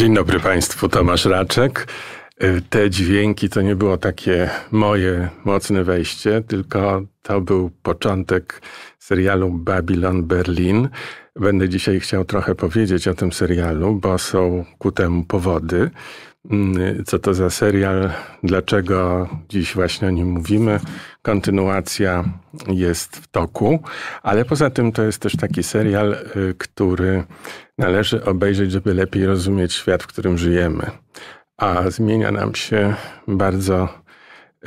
Dzień dobry Państwu, Tomasz Raczek. Y, te dźwięki to nie było takie moje mocne wejście, tylko to był początek serialu Babylon Berlin. Będę dzisiaj chciał trochę powiedzieć o tym serialu, bo są ku temu powody. Mm, co to za serial, dlaczego dziś właśnie o nim mówimy. Kontynuacja jest w toku, ale poza tym to jest też taki serial, y, który należy obejrzeć, żeby lepiej rozumieć świat, w którym żyjemy. A zmienia nam się bardzo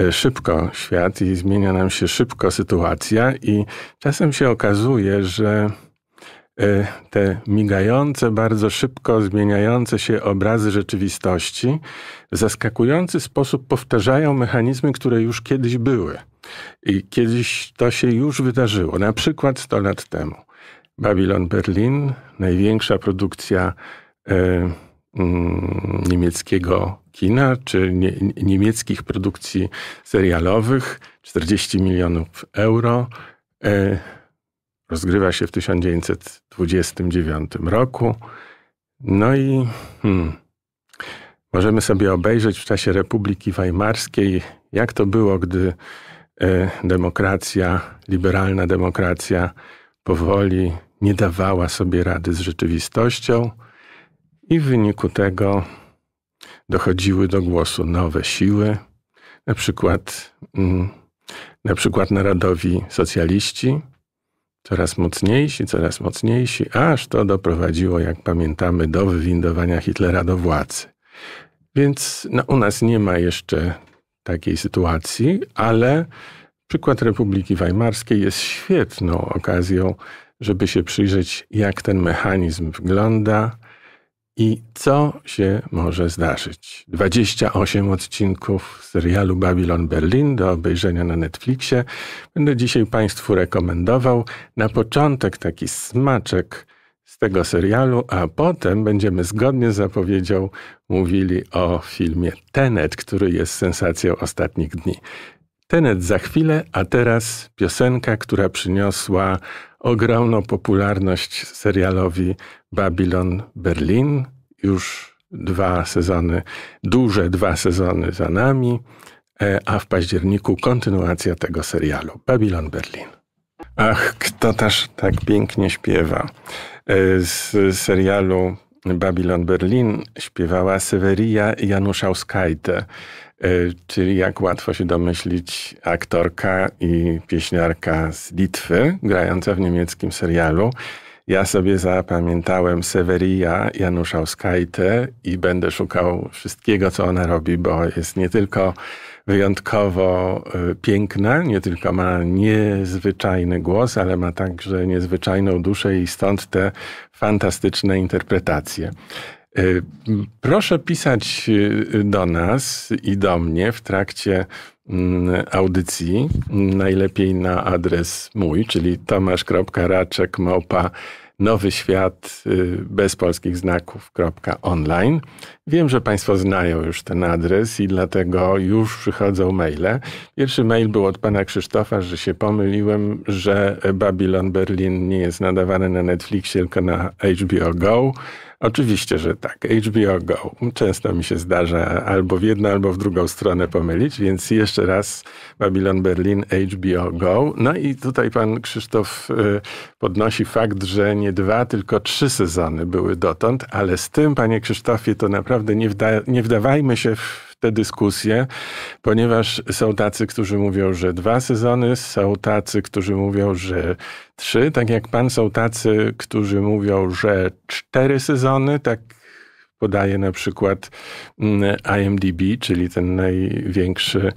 y, szybko świat i zmienia nam się szybko sytuacja, i czasem się okazuje, że E, te migające, bardzo szybko zmieniające się obrazy rzeczywistości w zaskakujący sposób powtarzają mechanizmy, które już kiedyś były. I kiedyś to się już wydarzyło, na przykład 100 lat temu. Babylon Berlin, największa produkcja e, mm, niemieckiego kina, czy nie, niemieckich produkcji serialowych, 40 milionów euro. E, rozgrywa się w 1929 roku. No i hmm, możemy sobie obejrzeć w czasie Republiki Weimarskiej, jak to było, gdy e, demokracja, liberalna demokracja powoli nie dawała sobie rady z rzeczywistością i w wyniku tego dochodziły do głosu nowe siły, na przykład, mm, na przykład narodowi socjaliści, Coraz mocniejsi, coraz mocniejsi, aż to doprowadziło, jak pamiętamy, do wywindowania Hitlera do władzy. Więc no, u nas nie ma jeszcze takiej sytuacji, ale przykład Republiki Weimarskiej jest świetną okazją, żeby się przyjrzeć, jak ten mechanizm wygląda, i co się może zdarzyć? 28 odcinków serialu Babylon Berlin do obejrzenia na Netflixie. Będę dzisiaj Państwu rekomendował na początek taki smaczek z tego serialu, a potem będziemy zgodnie z zapowiedzią mówili o filmie Tenet, który jest sensacją ostatnich dni. Tenet za chwilę, a teraz piosenka, która przyniosła ogromną popularność serialowi Babylon Berlin. Już dwa sezony, duże dwa sezony za nami, e, a w październiku kontynuacja tego serialu Babylon Berlin. Ach, kto też tak pięknie śpiewa. E, z serialu Babylon Berlin śpiewała Severia Januszauskajte. E, czyli jak łatwo się domyślić, aktorka i pieśniarka z Litwy, grająca w niemieckim serialu. Ja sobie zapamiętałem Severia Januszauskajte i będę szukał wszystkiego, co ona robi, bo jest nie tylko wyjątkowo e, piękna, nie tylko ma niezwyczajny głos, ale ma także niezwyczajną duszę i stąd te fantastyczne interpretacje. Proszę pisać y, do nas i do mnie w trakcie mm, audycji, najlepiej na adres mój, czyli tomasz.raczek małpa nowy świat y, bez polskich Wiem, że Państwo znają już ten adres i dlatego już przychodzą maile. Pierwszy mail był od pana Krzysztofa, że się pomyliłem, że Babylon Berlin nie jest nadawany na Netflixie, tylko na HBO Go Oczywiście, że tak. HBO Go. Często mi się zdarza albo w jedną, albo w drugą stronę pomylić, więc jeszcze raz Babylon Berlin, HBO Go. No i tutaj pan Krzysztof y, podnosi fakt, że nie dwa, tylko trzy sezony były dotąd, ale z tym, panie Krzysztofie, to naprawdę nie, wda nie wdawajmy się w te dyskusje, ponieważ są tacy, którzy mówią, że dwa sezony, są tacy, którzy mówią, że trzy, tak jak pan, są tacy, którzy mówią, że cztery sezony, tak podaje na przykład mm, IMDb, czyli ten największy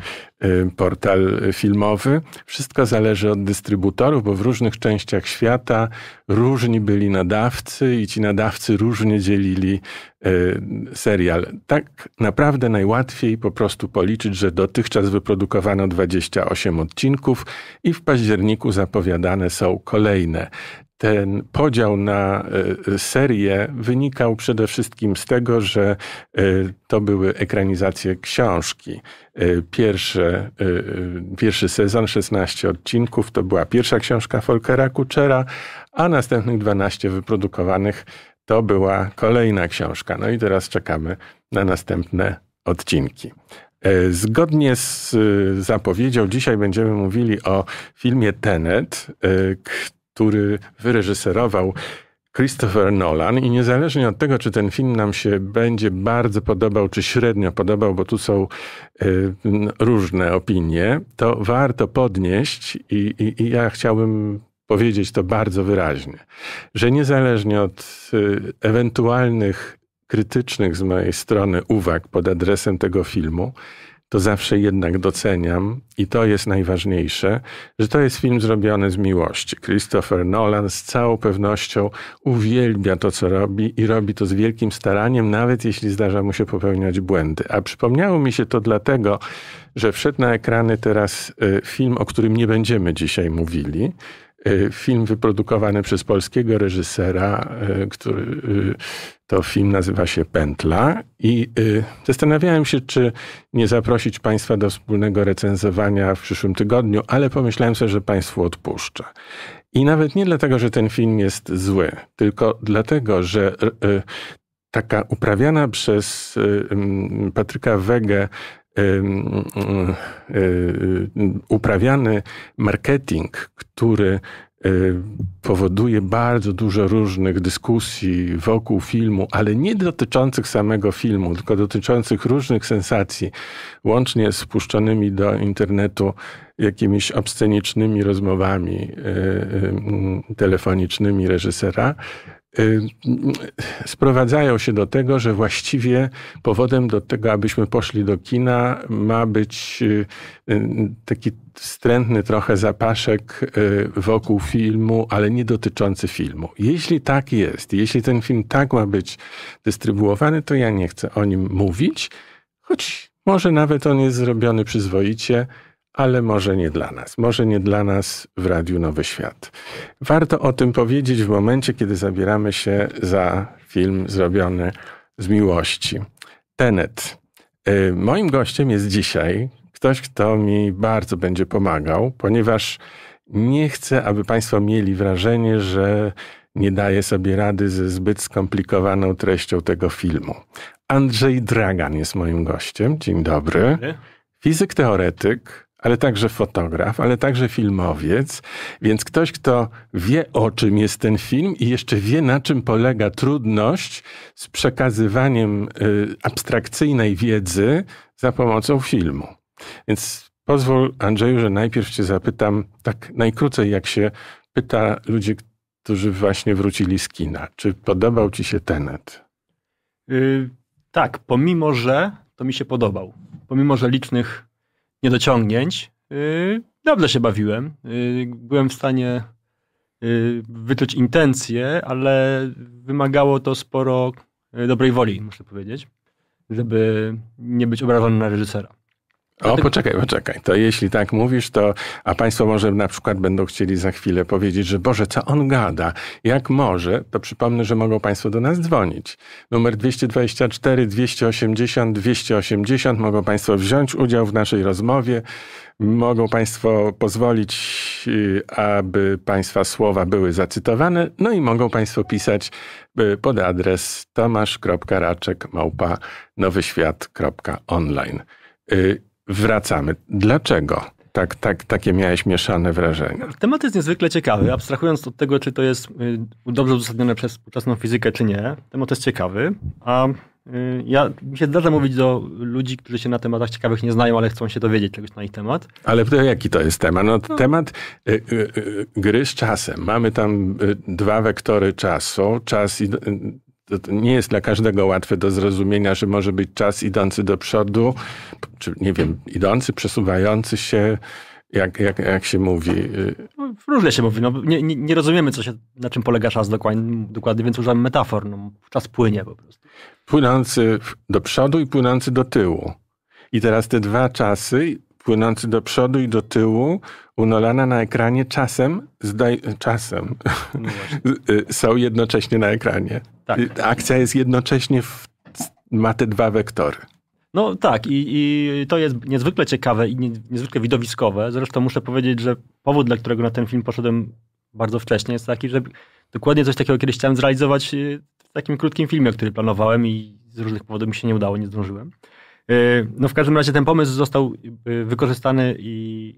y, portal filmowy. Wszystko zależy od dystrybutorów, bo w różnych częściach świata różni byli nadawcy i ci nadawcy różnie dzielili y, serial. Tak naprawdę najłatwiej po prostu policzyć, że dotychczas wyprodukowano 28 odcinków i w październiku zapowiadane są kolejne ten podział na e, e, serię wynikał przede wszystkim z tego, że e, to były ekranizacje książki. Pierwsze, pierwszy sezon, 16 odcinków, to była pierwsza książka Folkera Kuczera, a następnych 12 wyprodukowanych to była kolejna książka. No i teraz czekamy na następne odcinki. Zgodnie z zapowiedzią, dzisiaj będziemy mówili o filmie Tenet, który wyreżyserował Christopher Nolan i niezależnie od tego, czy ten film nam się będzie bardzo podobał, czy średnio podobał, bo tu są y, różne opinie, to warto podnieść i, i, i, ja chciałbym powiedzieć to bardzo wyraźnie, że niezależnie od y, ewentualnych krytycznych z mojej strony uwag pod adresem tego filmu, to zawsze jednak doceniam i to jest najważniejsze, że to jest film zrobiony z miłości. Christopher Nolan z całą pewnością uwielbia to, co robi i robi to z wielkim staraniem, nawet jeśli zdarza mu się popełniać błędy. A przypomniało mi się to dlatego, że wszedł na ekrany teraz y, film, o którym nie będziemy dzisiaj mówili, E, film wyprodukowany przez polskiego reżysera, e, który e, to film nazywa się Pętla. I zastanawiałem się, czy nie zaprosić Państwa do wspólnego recenzowania w przyszłym tygodniu, ale pomyślałem sobie, że Państwu odpuszczę. I nawet nie dlatego, że ten film jest zły, tylko dlatego, że taka uprawiana przez Patryka Wege E, e, uprawiany marketing, który e, powoduje bardzo dużo różnych dyskusji wokół filmu, ale nie dotyczących samego filmu, tylko dotyczących różnych sensacji, łącznie z puszczonymi do internetu jakimiś obscenicznymi rozmowami telefonicznymi reżysera, Y, sprowadzają się do tego, że właściwie powodem do tego, abyśmy poszli do kina, ma być y, y, taki wstrętny trochę zapaszek wokół filmu, ale nie dotyczący filmu. Jeśli tak jest, jeśli ten film tak ma być dystrybuowany, to ja nie chcę o nim mówić, choć może nawet on jest zrobiony przyzwoicie ale może nie dla nas. Może nie dla nas w Radiu Nowy Świat. Warto o tym powiedzieć w momencie, kiedy zabieramy się za film zrobiony z miłości. Tenet. Y, moim gościem jest dzisiaj ktoś, kto mi bardzo będzie pomagał, ponieważ nie chcę, aby Państwo mieli wrażenie, że nie daje sobie rady ze zbyt skomplikowaną treścią tego filmu. Andrzej Dragan jest moim gościem. Dzień dobry. Fizyk teoretyk, ale także fotograf, ale także filmowiec, więc ktoś, kto wie o czym jest ten film i jeszcze wie na czym polega trudność z przekazywaniem y, abstrakcyjnej wiedzy za pomocą filmu. Więc pozwól Andrzeju, że najpierw cię zapytam tak najkrócej, jak się pyta ludzi, którzy właśnie wrócili z kina. Czy podobał ci się Tenet? Yy, tak, pomimo że to mi się podobał. Pomimo, że licznych niedociągnięć. Y, Dobrze się bawiłem. Y, Byłem w stanie y, wyczuć intencje, ale wymagało to sporo dobrej woli, muszę powiedzieć, żeby nie być obrażony na reżysera. O, poczekaj, poczekaj. To jeśli tak mówisz, to a państwo może na przykład będą chcieli za chwilę powiedzieć, że Boże, co on gada? Jak może? To przypomnę, że mogą państwo do nas dzwonić. Numer 224 280 280. Mogą państwo wziąć udział w naszej rozmowie. Mogą państwo pozwolić, y, aby państwa słowa były zacytowane. No i mogą państwo pisać y, pod adres tomasz.raczek wracamy. Dlaczego? Tak, tak, takie miałeś mieszane wrażenia. Temat jest niezwykle ciekawy. Abstrahując od tego, czy to jest y, dobrze uzasadnione przez współczesną fizykę, czy nie, temat jest ciekawy. A y, ja mi się zdarza mówić do ludzi, którzy się na tematach ciekawych nie znają, ale chcą się dowiedzieć czegoś na ich temat. Ale to jaki to jest temat? No, no. Temat y, y, y, gry z czasem. Mamy tam y, dwa wektory czasu. Czas i to nie jest dla każdego łatwe do zrozumienia, że może być czas idący do przodu, czy nie wiem, idący, przesuwający się, jak, jak, jak się mówi. No, różnie się mówi. No, nie, nie rozumiemy, co się, na czym polega czas dokładnie, dokładnie więc używamy metafor. No, czas płynie po prostu. Płynący do przodu i płynący do tyłu. I teraz te dwa czasy płynący do przodu i do tyłu, unolana na ekranie czasem, zdaj, czasem no y, są jednocześnie na ekranie. Tak. Y, akcja jest jednocześnie, w, ma te dwa wektory. No tak, i, i, to jest niezwykle ciekawe i niezwykle widowiskowe. Zresztą muszę powiedzieć, że powód, dla którego na ten film poszedłem bardzo wcześnie, jest taki, że dokładnie coś takiego kiedyś chciałem zrealizować y, w takim krótkim filmie, który planowałem i z różnych powodów mi się nie udało, nie zdążyłem. E, no w każdym razie ten pomysł został e, wykorzystany i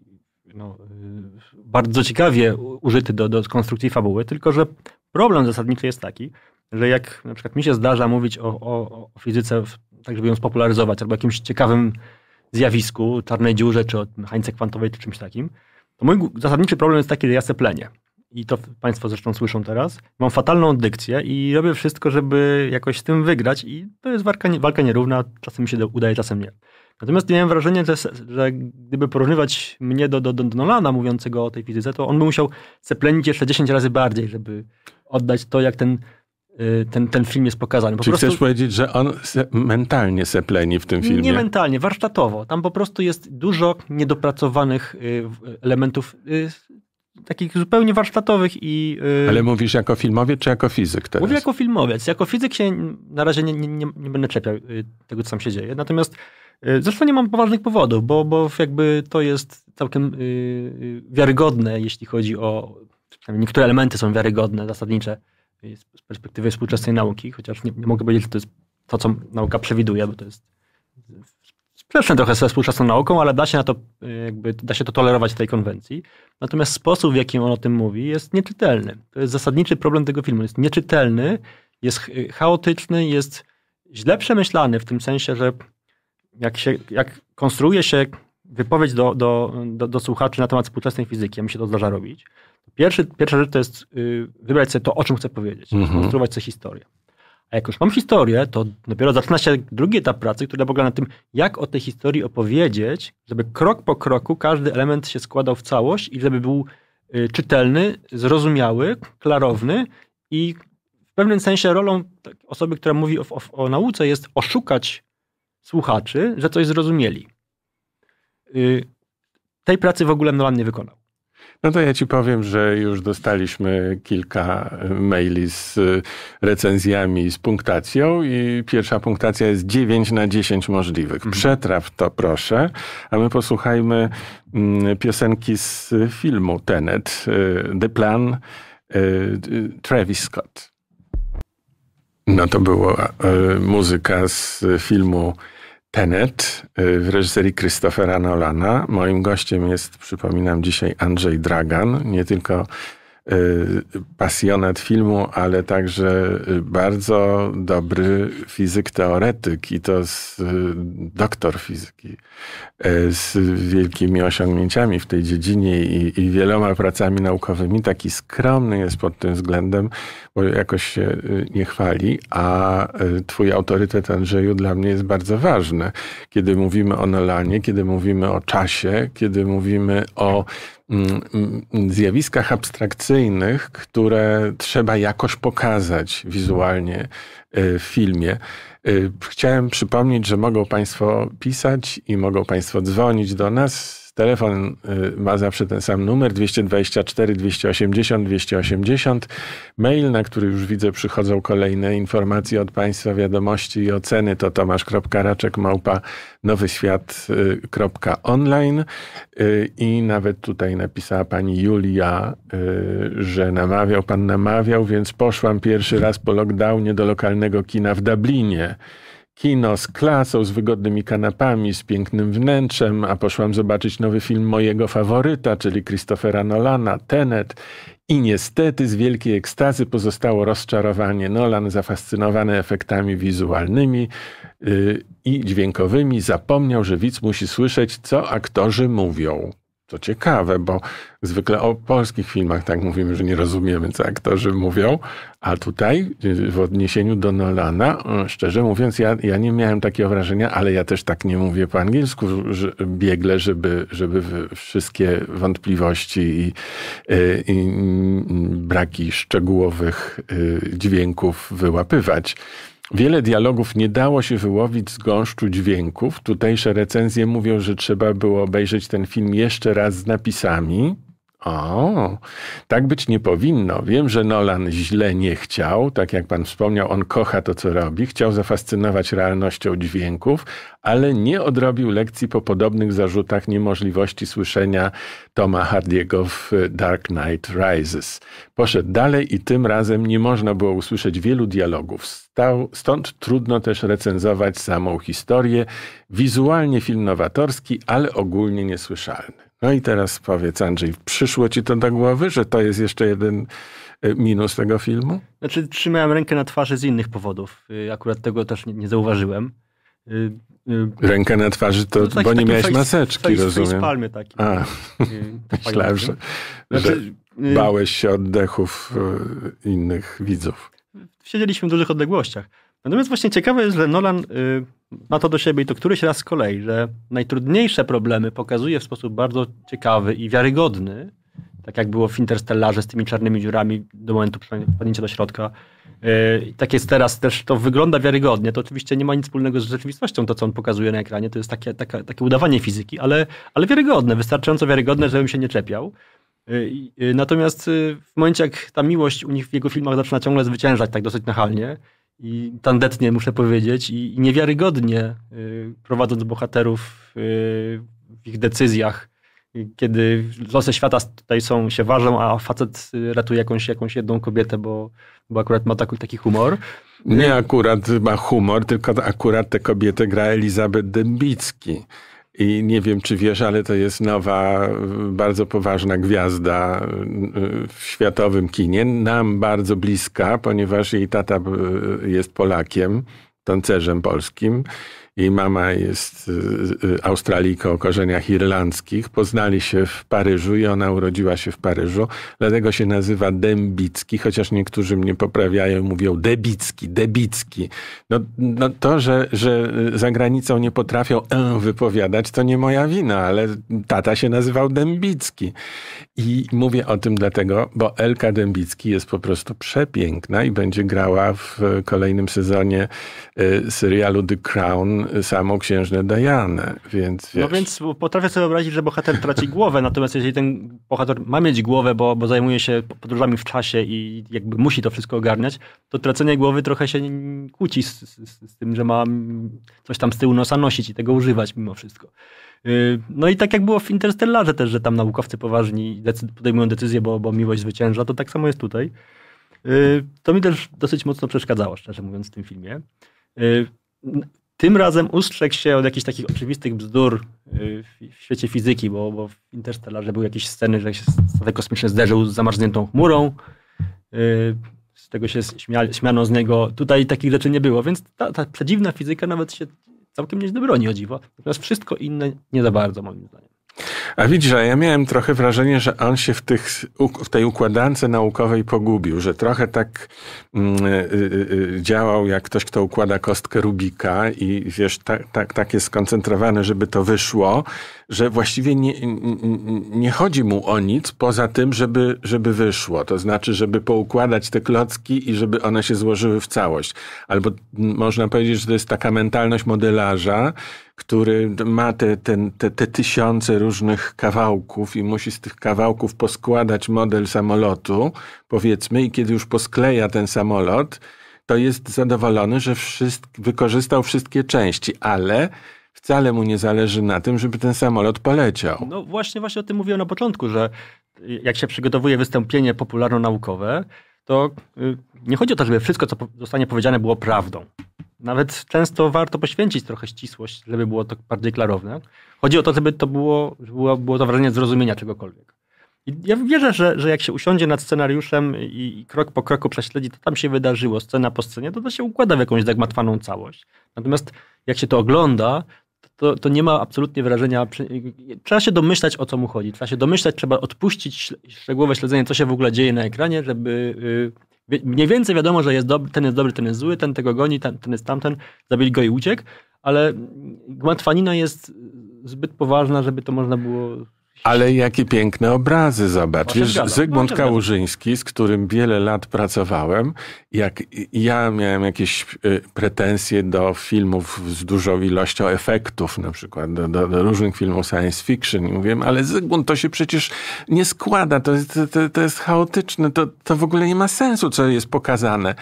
no, e, bardzo ciekawie użyty do, do konstrukcji fabuły, tylko że problem zasadniczy jest taki, że jak na przykład mi się zdarza mówić o, o, o fizyce, tak żeby ją spopularyzować, albo jakimś ciekawym zjawisku, czarnej dziurze, czy o mechanice kwantowej, czy czymś takim, to mój zasadniczy problem jest taki, że ja plenię i to Państwo zresztą słyszą teraz, mam fatalną dykcję i robię wszystko, żeby jakoś z tym wygrać i to jest walka, walka nierówna, czasem mi się udaje, czasem nie. Natomiast miałem wrażenie, że, że gdyby porównywać mnie do, do, do Nolana mówiącego o tej fizyce, to on by musiał seplenić jeszcze 10 razy bardziej, żeby oddać to, jak ten y, ten, ten film jest pokazany. Po Czy prostu... chcesz powiedzieć, że on se mentalnie sepleni w tym filmie? Nie mentalnie, warsztatowo. Tam po prostu jest dużo niedopracowanych y, elementów y, takich zupełnie warsztatowych i... Yy... Ale mówisz jako filmowiec czy jako fizyk teraz? Mówię jako filmowiec. Jako fizyk się na razie nie, nie, nie, będę czepiał y, tego, co tam się dzieje. Natomiast yy, zresztą nie mam poważnych powodów, bo, bo jakby to jest całkiem yy, wiarygodne, jeśli chodzi o... Niektóre elementy są wiarygodne, zasadnicze z perspektywy współczesnej nauki, chociaż nie, nie mogę powiedzieć, że to jest to, co nauka przewiduje, bo to jest sprzeczne trochę ze współczesną nauką, ale da się, na to, jakby, da się to tolerować w tej konwencji. Natomiast sposób, w jaki on o tym mówi, jest nieczytelny. To jest zasadniczy problem tego filmu. Jest nieczytelny, jest chaotyczny, jest źle przemyślany w tym sensie, że jak, się, jak konstruuje się wypowiedź do, do, do, do, słuchaczy na temat współczesnej fizyki, a mi się to zdarza robić, Pierwszy, pierwsza rzecz to jest y, wybrać sobie to, o czym chcę powiedzieć, mm -hmm. sobie historię. A jak już mam historię, to dopiero zaczyna się drugi etap pracy, który polega na tym, jak o tej historii opowiedzieć, żeby krok po kroku każdy element się składał w całość i żeby był y, czytelny, zrozumiały, klarowny i w pewnym sensie rolą tak, osoby, która mówi o, o, o nauce jest oszukać słuchaczy, że coś zrozumieli. Y, tej pracy w ogóle Nolan nie wykonał. No to ja ci powiem, że już dostaliśmy kilka e, maili z e, recenzjami, z punktacją i pierwsza punktacja jest 9 na 10 możliwych. Mhm. Przetraw to proszę, a my posłuchajmy mm, piosenki z filmu Tenet, e, The Plan, Travis Scott. No to była muzyka z filmu Tenet y, w reżyserii Christophera Nolana. Moim gościem jest, przypominam, dzisiaj Andrzej Dragan, nie tylko Y, pasjonat filmu, ale także y, bardzo dobry fizyk teoretyk i to z, y, doktor fizyki z wielkimi osiągnięciami w tej dziedzinie i, i wieloma pracami naukowymi. Taki skromny jest pod tym względem, bo jakoś się nie chwali, a twój autorytet Andrzeju dla mnie jest bardzo ważny. Kiedy mówimy o Nolanie, kiedy mówimy o czasie, kiedy mówimy o Mm, mm, zjawiskach abstrakcyjnych, które trzeba jakoś pokazać wizualnie e, w filmie. E, chciałem przypomnieć, że mogą Państwo pisać i mogą Państwo dzwonić do nas Telefon y, ma zawsze ten sam numer 224 280 280. Mail, na który już widzę przychodzą kolejne informacje od Państwa, wiadomości i oceny to tomasz.raczek y, y, i nawet tutaj napisała Pani Julia, że namawiał, Pan namawiał, więc poszłam pierwszy raz po lockdownie do lokalnego kina w Dublinie kino z klasą, z wygodnymi kanapami, z pięknym wnętrzem, a poszłam zobaczyć nowy film mojego faworyta, czyli Christophera Nolana, Tenet. I niestety z wielkiej ekstazy pozostało rozczarowanie. Nolan, zafascynowany efektami wizualnymi yy, i dźwiękowymi, zapomniał, że widz musi słyszeć, co aktorzy mówią. To ciekawe, bo zwykle o polskich filmach tak mówimy, że nie rozumiemy, co aktorzy mówią, a tutaj w odniesieniu do Nolana, szczerze mówiąc, ja, ja nie miałem takiego wrażenia, ale ja też tak nie mówię po angielsku że, biegle, żeby, żeby wszystkie wątpliwości i, y, i, i mm, braki szczegółowych y, dźwięków wyłapywać. Wiele dialogów nie dało się wyłowić z gąszczu dźwięków. Tutejsze recenzje mówią, że trzeba było obejrzeć ten film jeszcze raz z napisami, o, tak być nie powinno. Wiem, że Nolan źle nie chciał. Tak jak pan wspomniał, on kocha to, co robi. Chciał zafascynować realnością dźwięków, ale nie odrobił lekcji po podobnych zarzutach niemożliwości słyszenia Toma Hardiego w Dark Knight Rises. Poszedł dalej i tym razem nie można było usłyszeć wielu dialogów. Stał, stąd trudno też recenzować samą historię. Wizualnie film nowatorski, ale ogólnie niesłyszalny. No i teraz powiedz Andrzej, przyszło ci to do głowy, że to jest jeszcze jeden e, minus tego filmu? Znaczy trzymałem rękę na twarzy z innych powodów. Y, akurat tego też nie, nie zauważyłem. Y, y, rękę na twarzy to, no, taki, bo nie miałeś face, maseczki, face, rozumiem. Face palmy taki. A, myślałem, że, znaczy, że bałeś się oddechów innych widzów. Siedzieliśmy w dużych odległościach. Natomiast właśnie ciekawe jest, że Nolan ma to do siebie i to któryś raz z kolei, że najtrudniejsze problemy pokazuje w sposób bardzo ciekawy i wiarygodny, tak jak było w Interstellarze z tymi czarnymi dziurami do momentu wpadnięcia do środka. E, tak jest teraz też, to wygląda wiarygodnie. To oczywiście nie ma nic wspólnego z rzeczywistością, to co on pokazuje na ekranie. To jest takie, takie udawanie fizyki, ale, ale wiarygodne, wystarczająco wiarygodne, żebym się nie czepiał. E, e, natomiast w momencie, jak ta miłość u nich w jego filmach zaczyna ciągle zwyciężać tak dosyć nachalnie, i tandetnie muszę powiedzieć, i, niewiarygodnie y, prowadząc bohaterów y, w ich decyzjach, y, kiedy losy świata tutaj są, się ważą, a facet ratuje jakąś, jakąś jedną kobietę, bo, bo akurat ma taki, taki humor. Nie akurat ma humor, tylko akurat tę kobietę gra Elizabeth Dębicki. I nie wiem, czy wiesz, ale to jest nowa, bardzo poważna gwiazda y, w światowym kinie. Nam bardzo bliska, ponieważ jej tata y, jest Polakiem, tancerzem polskim. Jej mama jest y, y, Australijką o korzeniach irlandzkich. Poznali się w Paryżu i ona urodziła się w Paryżu. Dlatego się nazywa Dębicki, chociaż niektórzy mnie poprawiają, mówią Debicki, Debicki. No, no to, że, że y, za granicą nie potrafią e, wypowiadać, to nie moja wina, ale tata się nazywał Dębicki. I mówię o tym dlatego, bo Elka Dębicki jest po prostu przepiękna i będzie grała w kolejnym sezonie serialu The Crown samą księżnę Dajanę, więc no wiesz. No więc potrafię sobie wyobrazić, że bohater traci głowę, natomiast jeżeli ten bohater ma mieć głowę, bo, bo zajmuje się podróżami w czasie i jakby musi to wszystko ogarniać, to tracenie głowy trochę się kłóci z, z, z tym, że ma coś tam z tyłu nosa nosić i tego używać mimo wszystko. Y, no i tak jak było w Interstellarze też, że tam naukowcy poważni podejmują decyzje, bo, bo miłość zwycięża, to tak samo jest tutaj. Y, to mi też dosyć mocno przeszkadzało, szczerze mówiąc, w tym filmie. Y, tym razem ustrzegł się od jakichś takich oczywistych bzdur y, w świecie fizyki, bo, bo w Interstellarze były jakieś sceny, że statek kosmiczny zderzył z zamarzniętą chmurą. Y, z tego się śmiali, śmiano z niego. Tutaj takich rzeczy nie było, więc ta, ta przedziwna fizyka nawet się całkiem nieźle broni, o dziwo. Natomiast wszystko inne nie za bardzo, moim zdaniem. A widzisz, a ja miałem trochę wrażenie, że on się w, tych, w tej układance naukowej pogubił, że trochę tak mm, y, y, y, działał jak ktoś, kto układa kostkę Rubika i wiesz, tak, tak, tak jest skoncentrowany, żeby to wyszło, że właściwie nie, nie chodzi mu o nic poza tym, żeby, żeby wyszło. To znaczy, żeby poukładać te klocki i żeby one się złożyły w całość. Albo można powiedzieć, że to jest taka mentalność modelarza, który ma te, te, te tysiące różnych kawałków i musi z tych kawałków poskładać model samolotu, powiedzmy, i kiedy już poskleja ten samolot, to jest zadowolony, że wszystk, wykorzystał wszystkie części, ale wcale mu nie zależy na tym, żeby ten samolot poleciał. No właśnie, właśnie o tym mówiłem na początku, że jak się przygotowuje wystąpienie popularno-naukowe, to y, nie chodzi o to, żeby wszystko, co zostanie powiedziane, było prawdą. Nawet często warto poświęcić trochę ścisłość, żeby było to bardziej klarowne. Chodzi o to, żeby to było, żeby było to wrażenie zrozumienia czegokolwiek. I ja wierzę, że, że jak się usiądzie nad scenariuszem i, i krok po kroku prześledzi, to tam się wydarzyło, scena po scenie, to to się układa w jakąś zagmatwaną całość. Natomiast jak się to ogląda, to, to nie ma absolutnie wrażenia. Trzeba się domyślać, o co mu chodzi. Trzeba się domyślać, trzeba odpuścić szczegółowe śledzenie, co się w ogóle dzieje na ekranie, żeby y, mniej więcej wiadomo, że jest dobry, ten jest dobry, ten jest zły, ten tego goni, ten, ten jest tamten, zabili go i uciekł, ale gmatwanina jest zbyt poważna, żeby to można było ale jakie piękne obrazy, zobacz. Wiesz, Zygmunt Kałużyński, z którym wiele lat pracowałem, jak ja miałem jakieś y, pretensje do filmów z dużą ilością efektów, na przykład do, do, do różnych filmów science fiction, i mówiłem, ale Zygmunt, to się przecież nie składa, to, to, to jest chaotyczne, to, to w ogóle nie ma sensu, co jest pokazane.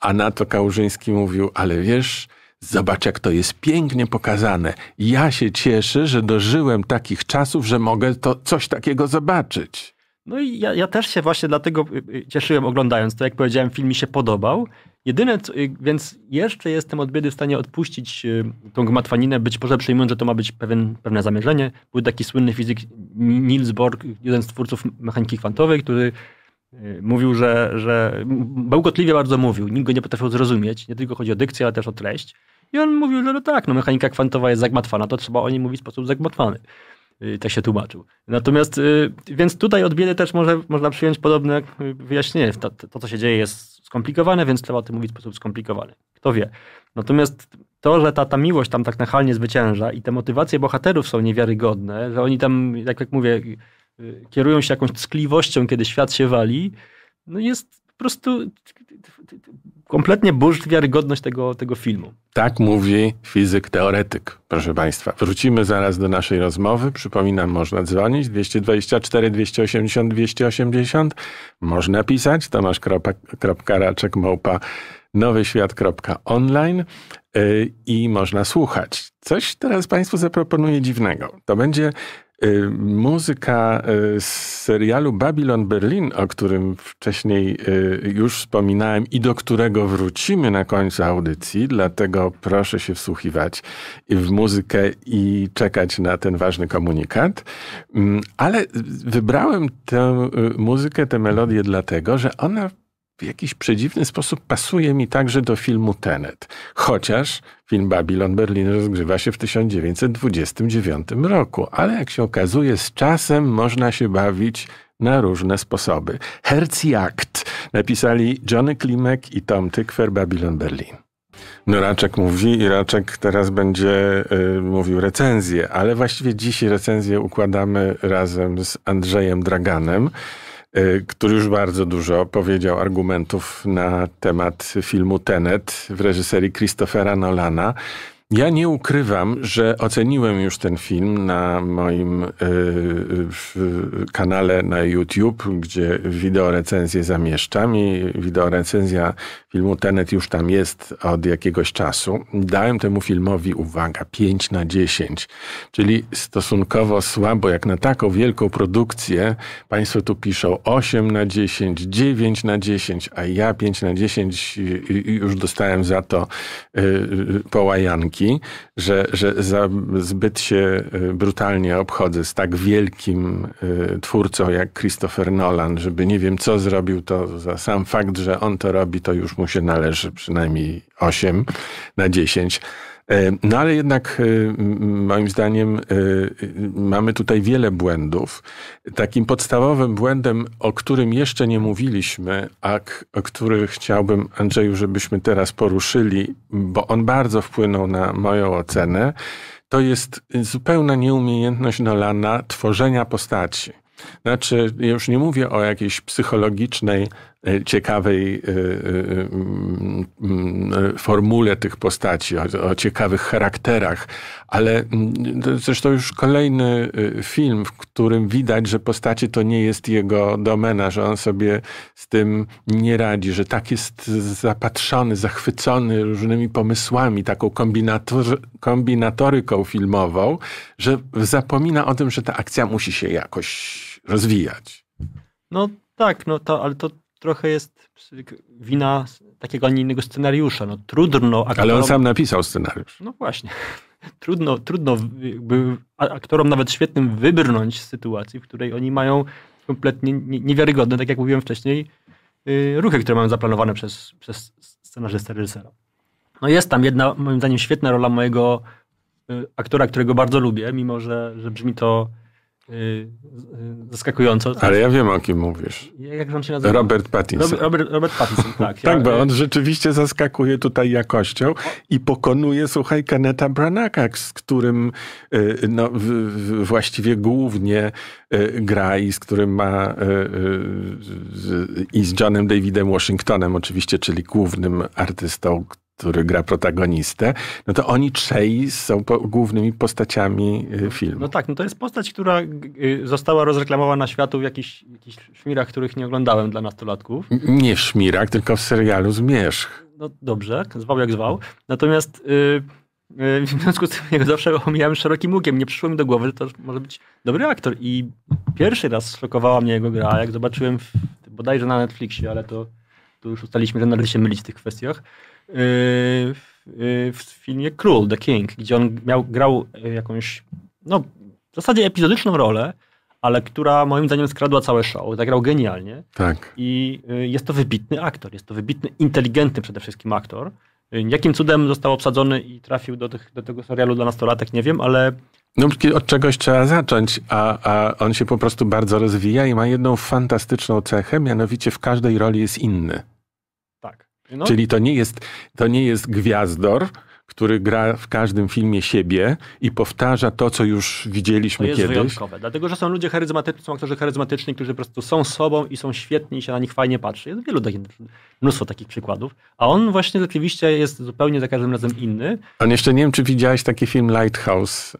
A na to Kałużyński mówił, ale wiesz... Zobacz, jak to jest pięknie pokazane. Ja się cieszę, że dożyłem takich czasów, że mogę to, coś takiego zobaczyć. No i ja, ja, też się właśnie dlatego y, y, cieszyłem oglądając to. Jak powiedziałem, film mi się podobał. Jedyne, co, y, więc jeszcze jestem od biedy w stanie odpuścić tą gmatwaninę, być może przyjmując, że to ma być pewien, pewne zamierzenie. Był taki słynny fizyk Niels Bohr, jeden z twórców mechaniki kwantowej, który Y, mówił, że, że bełkotliwie bardzo mówił, nikt go nie potrafił zrozumieć, nie tylko chodzi o dykcję, ale też o treść. I on mówił, że no tak, no mechanika kwantowa jest zagmatwana, to trzeba o niej mówić w sposób zagmatwany. Y, tak się tłumaczył. Natomiast, y, więc tutaj od biedy też może, można przyjąć podobne wyjaśnienie. To, to, co się dzieje, jest skomplikowane, więc trzeba o tym mówić w sposób skomplikowany. Kto wie. Natomiast to, że ta, ta miłość tam tak nachalnie zwycięża i te motywacje bohaterów są niewiarygodne, że oni tam, jak, jak mówię, Y, kierują się jakąś tkliwością, kiedy świat się wali, no jest po prostu kompletnie burz wiarygodność tego, tego filmu. Tak mówi fizyk teoretyk, proszę Państwa. Wrócimy zaraz do naszej rozmowy. Przypominam, można dzwonić 224 280 280. Można pisać tomasz.raczek małpa nowyświat.online y, i można słuchać. Coś teraz Państwu zaproponuję dziwnego. To będzie Y, muzyka y, z serialu Babylon Berlin, o którym wcześniej y, już wspominałem i do którego wrócimy na końcu audycji, dlatego proszę się wsłuchiwać w muzykę i czekać na ten ważny komunikat. Mm, ale wybrałem tę muzykę, tę melodię dlatego, że ona w jakiś przedziwny sposób pasuje mi także do filmu Tenet. Chociaż film Babylon Berlin rozgrywa się w 1929 roku, ale jak się okazuje, z czasem można się bawić na różne sposoby. Herziakt napisali Johnny Klimek i Tom Tykwer Babylon Berlin. No Raczek mówi i Raczek teraz będzie y, mówił recenzję, ale właściwie dziś recenzję układamy razem z Andrzejem Draganem. E, który już bardzo dużo powiedział argumentów na temat filmu Tenet w reżyserii Christophera Nolana. Ja nie ukrywam, że oceniłem już ten film na moim y, y, y kanale na YouTube, gdzie wideorecenzję zamieszczam i wideorecenzja filmu Tenet już tam jest od jakiegoś czasu. Dałem temu filmowi, uwaga, 5 na 10, czyli stosunkowo słabo, jak na taką wielką produkcję. Państwo tu piszą 8 na 10, 9 na 10, a ja 5 na 10 już dostałem za to y, y połajanki taki, że, że zbyt się y, brutalnie obchodzę z tak wielkim y, twórcą jak Christopher Nolan, żeby nie wiem co zrobił, to za sam fakt, że on to robi, to już mu się należy przynajmniej 8 na 10 E, no ale jednak e, moim zdaniem e, mamy tutaj wiele błędów. Takim podstawowym błędem, o którym jeszcze nie mówiliśmy, a który chciałbym Andrzeju, żebyśmy teraz poruszyli, bo on bardzo wpłynął na moją ocenę, to jest zupełna nieumiejętność Nolana tworzenia postaci. Znaczy, już nie mówię o jakiejś psychologicznej E, ciekawej e, e, formule tych postaci, o, o ciekawych charakterach, ale zresztą już kolejny film, w którym widać, że postacie to nie jest jego domena, że on sobie z tym nie radzi, że tak jest zapatrzony, zachwycony różnymi pomysłami, taką kombinator kombinatoryką filmową, że zapomina o tym, że ta akcja musi się jakoś rozwijać. No tak, no to, ale to trochę jest wina takiego, a nie innego scenariusza. No, trudno aktorom... Ale on sam napisał scenariusz. No właśnie. Trudno, trudno aktorom nawet świetnym wybrnąć z sytuacji, w której oni mają kompletnie niewiarygodne, tak jak mówiłem wcześniej, y, ruchy, które mają zaplanowane przez, przez scenarzystę, reżysera. No jest tam jedna, moim zdaniem, świetna rola mojego y, aktora, którego bardzo lubię, mimo że, że brzmi to Y, y, zaskakująco. Tak? Ale ja wiem, o kim mówisz. Jak się nazywa? Robert Pattinson. Robert, Robert Pattinson, tak. tak, ja, bo on rzeczywiście zaskakuje tutaj jakością i pokonuje, słuchaj, Keneta Branaka, z którym y, no, właściwie głównie gra i z którym ma i z Johnem Davidem Washingtonem oczywiście, czyli głównym artystą, który gra protagonistę, no to oni trzej są po, głównymi postaciami y, filmu. No tak, no to jest postać, która y, została rozreklamowana światu w jakichś, jakichś szmirach, których nie oglądałem dla nastolatków. Nie w szmirach, tylko w serialu Zmierzch. No dobrze, zwał jak zwał. Natomiast... Yy... W związku z tym ja zawsze omijałem szerokim łukiem. Nie przyszło mi do głowy, że to może być dobry aktor. I pierwszy raz szokowała mnie jego gra, jak zobaczyłem w, bodajże na Netflixie, ale to, to już ustaliśmy, że należy się mylić w tych kwestiach. Y, w filmie Król, The King, gdzie on miał, grał y, jakąś, no w zasadzie epizodyczną rolę, ale która moim zdaniem skradła całe show. Zagrał tak genialnie. Tak. I y, jest to wybitny aktor, jest to wybitny, inteligentny przede wszystkim aktor. Jakim cudem został obsadzony i trafił do, tych, do tego serialu dla nastolatek, nie wiem, ale no, od czegoś trzeba zacząć, a, a on się po prostu bardzo rozwija i ma jedną fantastyczną cechę, mianowicie w każdej roli jest inny. No. Czyli to nie, jest, to nie jest gwiazdor, który gra w każdym filmie siebie i powtarza to, co już widzieliśmy to jest kiedyś. Wyjątkowe, dlatego że są ludzie charyzmatyczni, są aktorzy charyzmatyczni, którzy po prostu są sobą i są świetni i się na nich fajnie patrzy. Jest wielu takich, mnóstwo takich przykładów. A on właśnie rzeczywiście jest zupełnie za każdym razem inny. On jeszcze nie wiem, czy widziałeś taki film Lighthouse.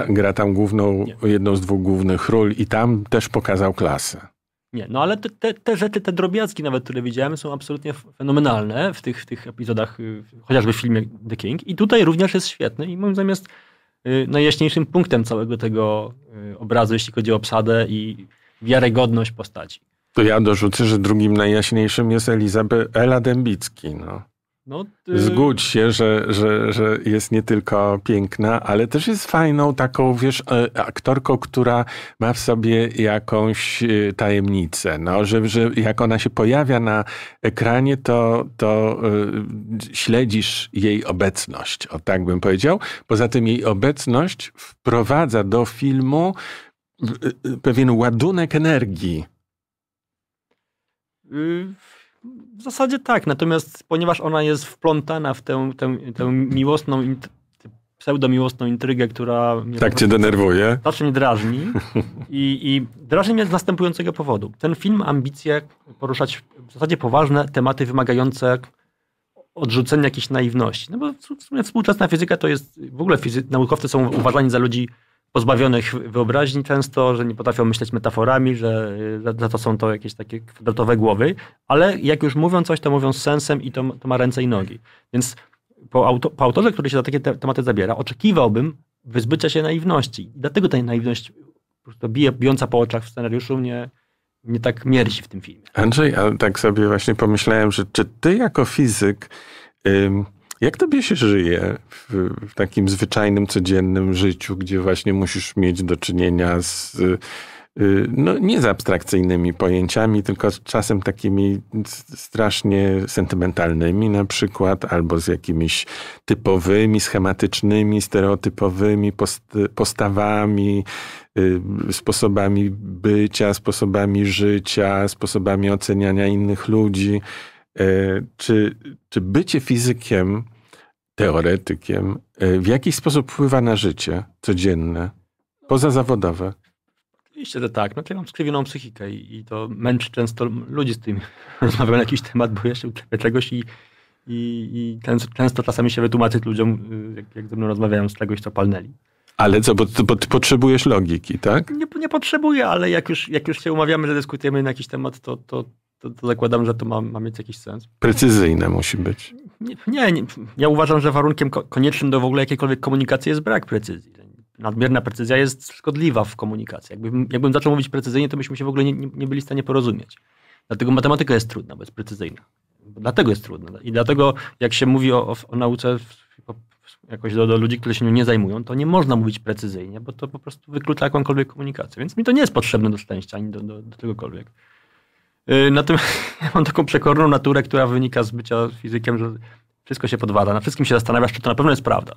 E, gra tam główną, nie. jedną z dwóch głównych ról i tam też pokazał klasę nie. No ale te, te, te, rzeczy, te drobiazgi nawet, które widziałem, są absolutnie fenomenalne w tych, w tych epizodach, y, chociażby w filmie The King. I tutaj również jest świetny i moim zamiast y, najjaśniejszym punktem całego tego y, obrazu, jeśli chodzi o obsadę i wiarygodność postaci. To ja dorzucę, że drugim najjaśniejszym jest Elizabeth Ela Dębicki. No. No, ty... Zgódź się, że, że, że jest nie tylko piękna, ale też jest fajną taką, wiesz, e, aktorką, która ma w sobie jakąś e, tajemnicę. No, że, że jak ona się pojawia na ekranie, to, to yy, śledzisz jej obecność, o tak bym powiedział. Poza tym jej obecność wprowadza do filmu pewien ładunek energii. Yy w zasadzie tak, natomiast ponieważ ona jest wplątana w tę, tę, tę miłosną, pseudo miłosną intrygę, która... Mnie tak cię denerwuje? Zawsze mnie drażni i, i drażni mnie z następującego powodu. Ten film ma ambicje poruszać w zasadzie poważne tematy wymagające odrzucenia jakiejś naiwności. No bo w sumie współczesna fizyka to jest, w ogóle fizy- naukowcy są uważani za ludzi pozbawionych wyobraźni często, że nie potrafią myśleć metaforami, że za to są to jakieś takie kwadratowe głowy, ale jak już mówią coś, to mówią z sensem i to, to ma ręce i nogi. Więc po, auto, po autorze, który się za takie te, tematy zabiera, oczekiwałbym wyzbycia się naiwności. I dlatego ta naiwność to bije, bijąca po oczach w scenariuszu mnie, mnie tak mierzi w tym filmie. Andrzej, a tak sobie właśnie pomyślałem, że czy ty jako fizyk... Jak tobie się żyje w, w, takim zwyczajnym, codziennym życiu, gdzie właśnie musisz mieć do czynienia z y, y, no, nie z abstrakcyjnymi pojęciami, tylko czasem takimi strasznie sentymentalnymi na przykład, albo z jakimiś typowymi, schematycznymi, stereotypowymi post postawami, y, sposobami bycia, sposobami życia, sposobami oceniania innych ludzi. E, czy, czy bycie fizykiem, teoretykiem, e, w jakiś sposób wpływa na życie codzienne, pozazawodowe? Oczywiście, że tak. No, ja mam skrzywioną psychikę i, i, to męczy często ludzi z tym. Rozmawiam na jakiś temat, bo jeszcze ja czegoś i, i, i ten, często czasami się wytłumaczyć ludziom, y, jak, jak ze mną rozmawiają z czegoś, co palnęli. Ale co, bo, bo ty potrzebujesz logiki, tak? Nie, nie potrzebuję, ale jak już, jak już się umawiamy, że dyskutujemy na jakiś temat, to, to, to, to zakładam, że to ma, ma mieć jakiś sens. Precyzyjne musi być. Nie, nie, nie, ja uważam, że warunkiem koniecznym do w ogóle jakiejkolwiek komunikacji jest brak precyzji. Nadmierna precyzja jest szkodliwa w komunikacji. Jakbym, jakbym zaczął mówić precyzyjnie, to byśmy się w ogóle nie, nie byli w stanie porozumieć. Dlatego matematyka jest trudna, bo jest precyzyjna. Dlatego jest trudna. I dlatego, jak się mówi o, o, o nauce jakoś do, do, ludzi, którzy się nią nie zajmują, to nie można mówić precyzyjnie, bo to po prostu wyklucza jakąkolwiek komunikację. Więc mi to nie jest potrzebne do szczęścia ani do, do, do czegokolwiek. Y, natomiast ja mam taką przekorną naturę, która wynika z bycia fizykiem, że wszystko się podważa. Na wszystkim się zastanawiasz, czy to na pewno jest prawda.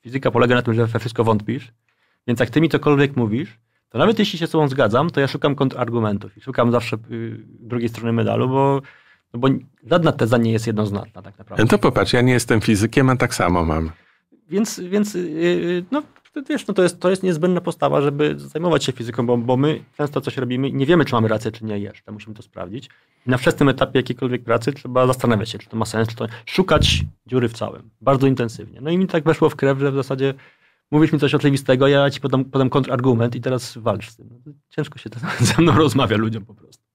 Fizyka polega na tym, że we wszystko wątpisz, więc jak ty mi cokolwiek mówisz, to nawet jeśli się z tobą zgadzam, to ja szukam kontrargumentów i szukam zawsze y, drugiej strony medalu, bo, no bo żadna teza nie jest jednoznaczna tak naprawdę. No to popatrz, ja nie jestem fizykiem, a tak samo mam. Więc, więc y, no, wiesz, no to jest, to jest niezbędna postawa, żeby zajmować się fizyką, bo, bo my często coś robimy nie wiemy, czy mamy rację, czy nie jeszcze. Musimy to sprawdzić. I na wczesnym etapie jakiejkolwiek pracy trzeba zastanawiać się, czy to ma sens, czy to szukać dziury w całym. Bardzo intensywnie. No i mi tak weszło w krew, że w zasadzie mówisz mi coś oczywistego, ja ci podam, podam kontrargument i teraz walcz z tym. No ciężko się to ze mną rozmawia ludziom po prostu.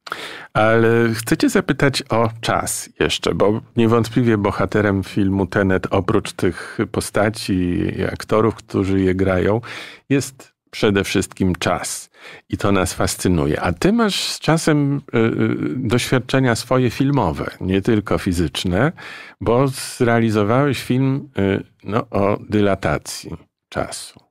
Ale chcecie zapytać o czas jeszcze, bo niewątpliwie bohaterem filmu Tenet, oprócz tych postaci i aktorów, którzy je grają, jest przede wszystkim czas. I to nas fascynuje. A ty masz z czasem y, y doświadczenia swoje filmowe, nie tylko fizyczne, bo zrealizowałeś film y, no, o dylatacji czasu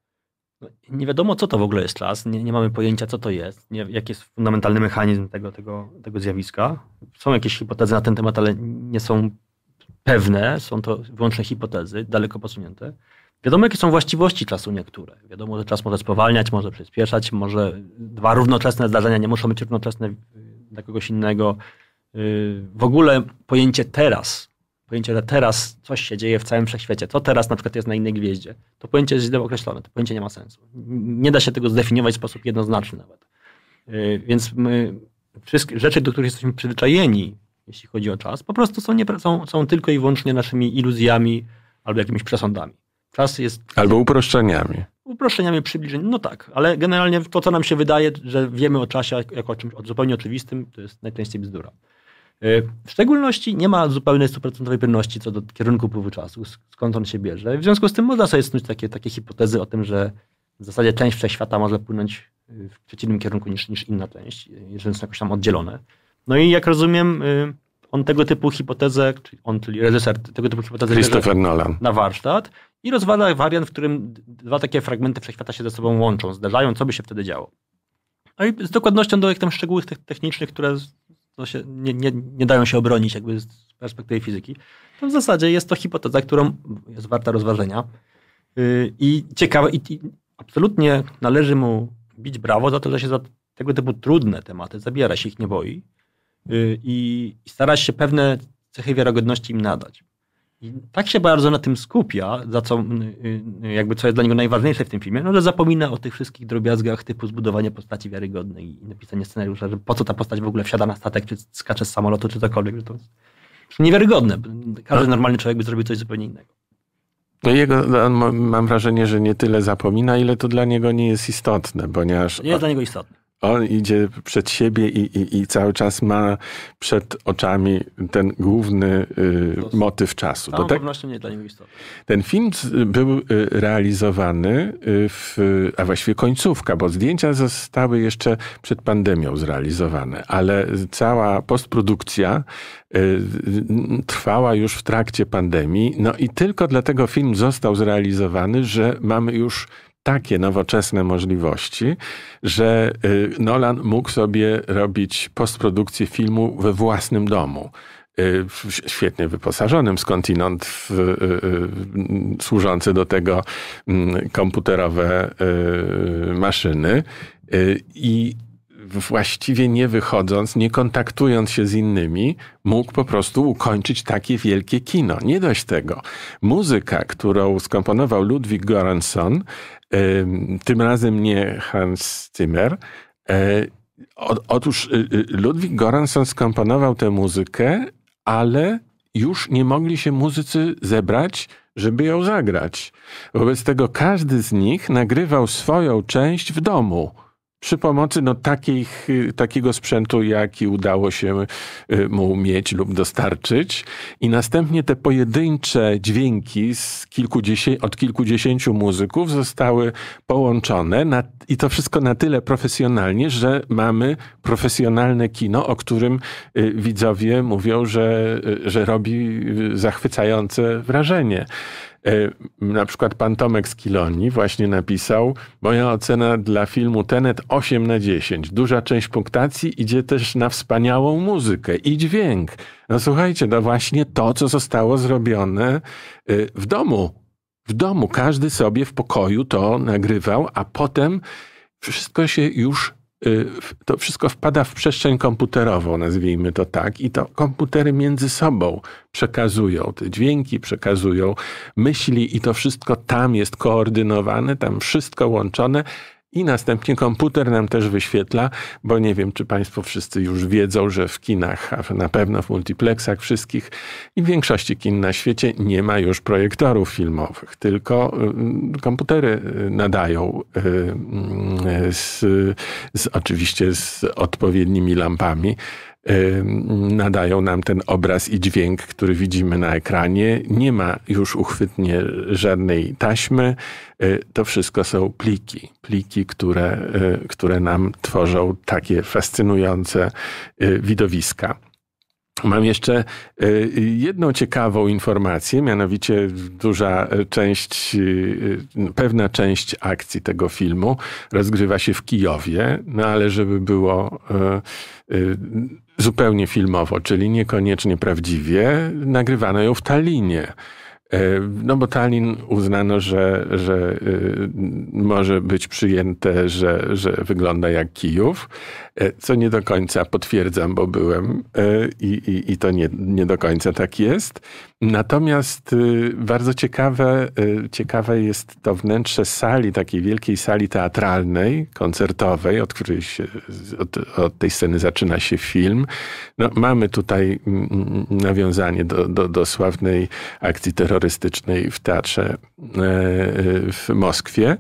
nie wiadomo, co to w ogóle jest czas, nie, nie mamy pojęcia, co to jest, nie, jaki jest fundamentalny mechanizm tego, tego, tego zjawiska. Są jakieś hipotezy na ten temat, ale nie są pewne, są to wyłącznie hipotezy, daleko posunięte. Wiadomo, jakie są właściwości czasu niektóre. Wiadomo, że czas może spowalniać, może przyspieszać, może dwa równoczesne zdarzenia nie muszą być równoczesne dla kogoś innego. Yy, w ogóle pojęcie teraz pojęcie, że teraz coś się dzieje w całym wszechświecie, co teraz na przykład jest na innej gwieździe, to pojęcie jest źle określone, to pojęcie nie ma sensu. Nie da się tego zdefiniować w sposób jednoznaczny nawet. Y, więc my, wszystkie rzeczy, do których jesteśmy przyzwyczajeni, jeśli chodzi o czas, po prostu są, nie, są, są tylko i wyłącznie naszymi iluzjami albo jakimiś przesądami. Czas jest... Albo uproszczeniami. Uproszczeniami, przybliżeń, no tak, ale generalnie to, co nam się wydaje, że wiemy o czasie jako o czymś zupełnie oczywistym, to jest najczęściej bzdura. E, w szczególności nie ma zupełnej stuprocentowej pewności co do kierunku pływu czasu, skąd on się bierze. W związku z tym można sobie snuć takie, takie hipotezy o tym, że w zasadzie część wszechświata może płynąć y, w przeciwnym kierunku niż, niż inna część, jeżeli są jakoś tam oddzielone. No i jak rozumiem, y, on tego typu hipotezę, on, czyli reżyser tego typu hipotezę Christopher Nolan. na warsztat i rozwala wariant, w którym dwa takie fragmenty wszechświata się ze sobą łączą, zderzają, co by się wtedy działo. No i z dokładnością do jak tam szczegółów technicznych, które no się, nie, nie, nie dają się obronić jakby z perspektywy fizyki, to w zasadzie jest to hipoteza, którą jest warta rozważenia. Y, I ciekawe, i, i absolutnie należy mu bić brawo za to, że się za tego typu trudne tematy zabiera się ich nie boi i, y, i stara się pewne cechy wiarygodności im nadać. I tak się bardzo na tym skupia, za co, y, y, jakby co jest dla niego najważniejsze w tym filmie, no, że zapomina o tych wszystkich drobiazgach typu zbudowanie postaci wiarygodnej i napisanie scenariusza, że po co ta postać w ogóle wsiada na statek, czy skacze z samolotu, czy cokolwiek. Że to jest niewiarygodne. Każdy normalny człowiek by zrobił coś zupełnie innego. No jego, no, mam wrażenie, że nie tyle zapomina, ile to dla niego nie jest istotne, ponieważ... Nie jest dla niego istotne on idzie przed siebie i, i, i, cały czas ma przed oczami ten główny y, motyw czasu. To tak, pewnością nie dla niego istotne. Ten film był y, realizowany, y, w, a właściwie końcówka, bo zdjęcia zostały jeszcze przed pandemią zrealizowane, ale cała postprodukcja y, trwała już w trakcie pandemii. No i tylko dlatego film został zrealizowany, że mamy już takie nowoczesne możliwości, że y, Nolan mógł sobie robić postprodukcję filmu we własnym domu y, świetnie wyposażonym skądinąd w, y, służące do tego mm, komputerowe maszyny i właściwie nie wychodząc, nie kontaktując się z innymi, mógł po prostu ukończyć takie wielkie kino. Nie dość tego. Muzyka, którą skomponował Ludwig Göransson, tym razem nie Hans Zimmer. E, otóż y, y, Ludwig Goranson skomponował tę muzykę, ale już nie mogli się muzycy zebrać, żeby ją zagrać. Wobec tego każdy z nich nagrywał swoją część w domu przy pomocy no, takich, takiego sprzętu, jaki udało się y, mu mieć lub dostarczyć. I następnie te pojedyncze dźwięki z kilkudziesię od kilkudziesięciu muzyków zostały połączone na, i to wszystko na tyle profesjonalnie, że mamy profesjonalne kino, o którym y, widzowie mówią, że, y, że robi zachwycające wrażenie. E, na przykład pan Tomek z Kiloni właśnie napisał, moja ocena dla filmu Tenet 8 na 10. Duża część punktacji idzie też na wspaniałą muzykę i dźwięk. No słuchajcie, no właśnie to, co zostało zrobione e, w domu. W domu. Każdy sobie w pokoju to nagrywał, a potem wszystko się już Y, to wszystko wpada w przestrzeń komputerową, nazwijmy to tak, i to komputery między sobą przekazują te dźwięki, przekazują myśli, i to wszystko tam jest koordynowane, tam wszystko łączone, i następnie komputer nam też wyświetla, bo nie wiem, czy Państwo wszyscy już wiedzą, że w kinach, a na pewno w multiplexach wszystkich i w większości kin na świecie nie ma już projektorów filmowych, tylko mm, komputery y, nadają y, mm, y, z, z oczywiście z odpowiednimi lampami nadają nam ten obraz i dźwięk, który widzimy na ekranie. Nie ma już uchwytnie żadnej taśmy. Y, to wszystko są pliki. Pliki, które, y, które nam tworzą takie fascynujące y, widowiska. Mam jeszcze e, jedną ciekawą informację, mianowicie duża część, e, no, pewna część akcji tego filmu rozgrywa się w Kijowie, no ale żeby było e, zupełnie filmowo, czyli niekoniecznie prawdziwie, nagrywano ją w Tallinie. No bo Tallin uznano, że, że może być przyjęte, że, że wygląda jak Kijów, E, co nie do końca potwierdzam, bo byłem e, i, i, i to nie, nie do końca tak jest. Natomiast e, bardzo ciekawe, ciekawe jest to wnętrze sali, takiej wielkiej sali teatralnej, koncertowej, od której się, od, od tej sceny zaczyna się film. No, mamy tutaj nawiązanie do, do, do sławnej akcji terrorystycznej w teatrze w Moskwie.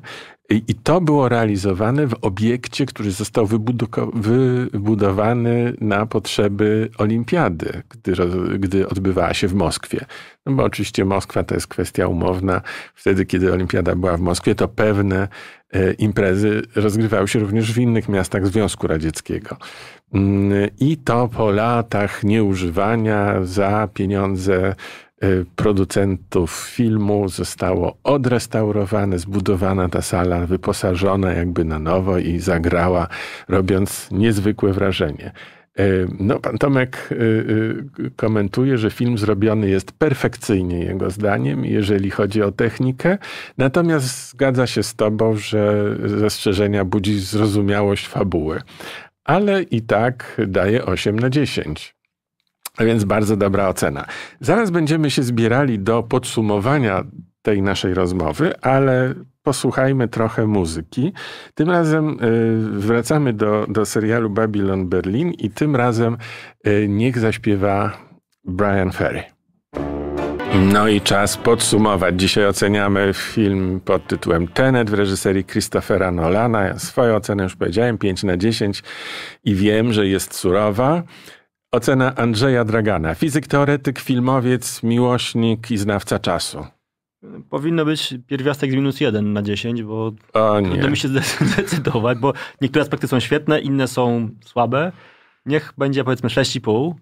I to było realizowane w obiekcie, który został wybudowany na potrzeby olimpiady, gdy, gdy odbywała się w Moskwie. No bo oczywiście Moskwa to jest kwestia umowna. Wtedy, kiedy olimpiada była w Moskwie, to pewne e, imprezy rozgrywały się również w innych miastach Związku Radzieckiego. Mm, I to po latach nieużywania za pieniądze Y, producentów filmu zostało odrestaurowane, zbudowana ta sala, wyposażona jakby na nowo i zagrała, robiąc niezwykłe wrażenie. Y, no, pan Tomek y, komentuje, że film zrobiony jest perfekcyjnie jego zdaniem, jeżeli chodzi o technikę. Natomiast zgadza się z tobą, że zastrzeżenia budzi zrozumiałość fabuły. Ale i tak daje 8 na 10. A więc bardzo dobra ocena. Zaraz będziemy się zbierali do podsumowania tej naszej rozmowy, ale posłuchajmy trochę muzyki. Tym razem y, wracamy do, do serialu Babylon Berlin i tym razem y, niech zaśpiewa Brian Ferry. No i czas podsumować. Dzisiaj oceniamy film pod tytułem Tenet w reżyserii Christophera Nolana. Ja swoją ocenę już powiedziałem, 5 na 10 i wiem, że jest surowa. Ocena Andrzeja Dragana. Fizyk, teoretyk, filmowiec, miłośnik i znawca czasu. Powinno być pierwiastek z minus jeden na dziesięć, bo trudno mi się zdecydować, bo niektóre aspekty są świetne, inne są słabe. Niech będzie powiedzmy 6,5,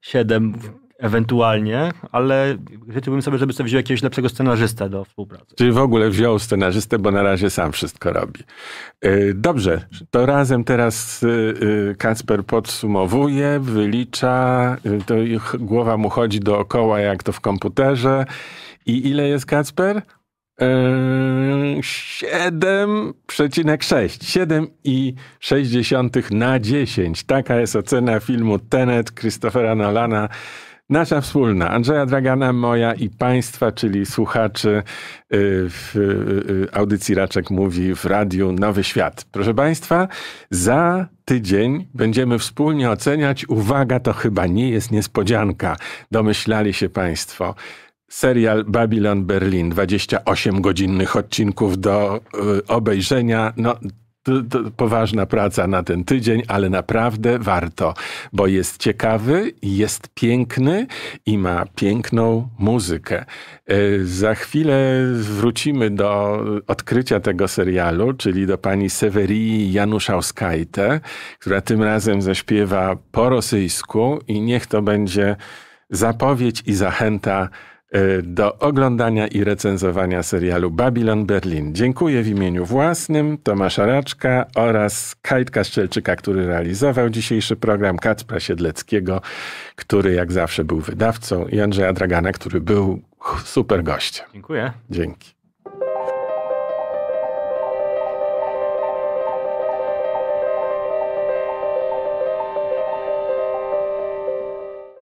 7 ewentualnie, ale życzyłbym sobie, żeby sobie wziął jakiegoś lepszego scenarzystę do współpracy. Czy w ogóle wziął scenarzystę, bo na razie sam wszystko robi. Y, dobrze, to razem teraz y, y, Kacper podsumowuje, wylicza, to głowa mu chodzi dookoła jak to w komputerze. I ile jest Kacper? 7,6. 7,6 na 10. Taka jest ocena filmu Tenet Christophera Nolana Nasza wspólna, Andrzeja Dragana, moja i Państwa, czyli słuchaczy y, w y, y, audycji Raczek Mówi w Radiu Nowy Świat. Proszę Państwa, za tydzień będziemy wspólnie oceniać, uwaga, to chyba nie jest niespodzianka, domyślali się Państwo, serial Babylon Berlin, 28 godzinnych odcinków do obejrzenia. No, to, to poważna praca na ten tydzień, ale naprawdę warto, bo jest ciekawy, jest piękny i ma piękną muzykę. E, za chwilę wrócimy do odkrycia tego serialu, czyli do pani Severii Januszauskajte, która tym razem zaśpiewa po rosyjsku i niech to będzie zapowiedź i zachęta E, do oglądania i recenzowania serialu Babylon Berlin. Dziękuję w imieniu własnym Tomasza Raczka oraz Kajtka Szczelczyka, który realizował dzisiejszy program, Kacpra Siedleckiego, który jak zawsze był wydawcą i Andrzeja Dragana, który był super gościem. Dziękuję. Dzięki.